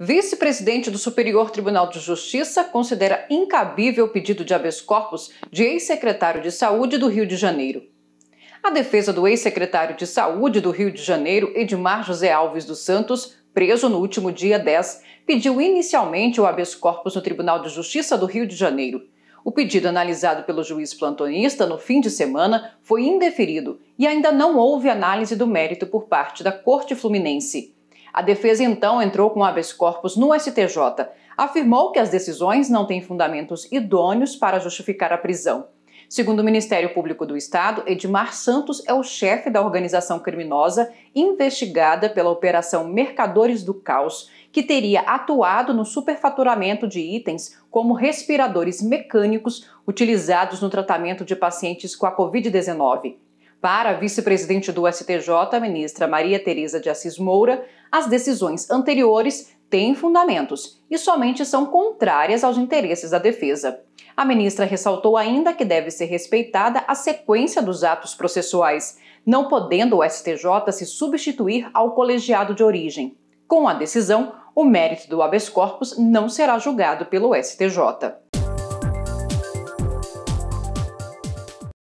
Vice-presidente do Superior Tribunal de Justiça considera incabível o pedido de habeas corpus de ex-secretário de Saúde do Rio de Janeiro. A defesa do ex-secretário de Saúde do Rio de Janeiro, Edmar José Alves dos Santos, preso no último dia 10, pediu inicialmente o habeas corpus no Tribunal de Justiça do Rio de Janeiro. O pedido analisado pelo juiz plantonista no fim de semana foi indeferido e ainda não houve análise do mérito por parte da Corte Fluminense. A defesa então entrou com habeas corpus no STJ. Afirmou que as decisões não têm fundamentos idôneos para justificar a prisão. Segundo o Ministério Público do Estado, Edmar Santos é o chefe da organização criminosa investigada pela Operação Mercadores do Caos, que teria atuado no superfaturamento de itens como respiradores mecânicos utilizados no tratamento de pacientes com a Covid-19. Para a vice-presidente do STJ, ministra Maria Tereza de Assis Moura, as decisões anteriores têm fundamentos e somente são contrárias aos interesses da defesa. A ministra ressaltou ainda que deve ser respeitada a sequência dos atos processuais, não podendo o STJ se substituir ao colegiado de origem. Com a decisão, o mérito do habeas corpus não será julgado pelo STJ.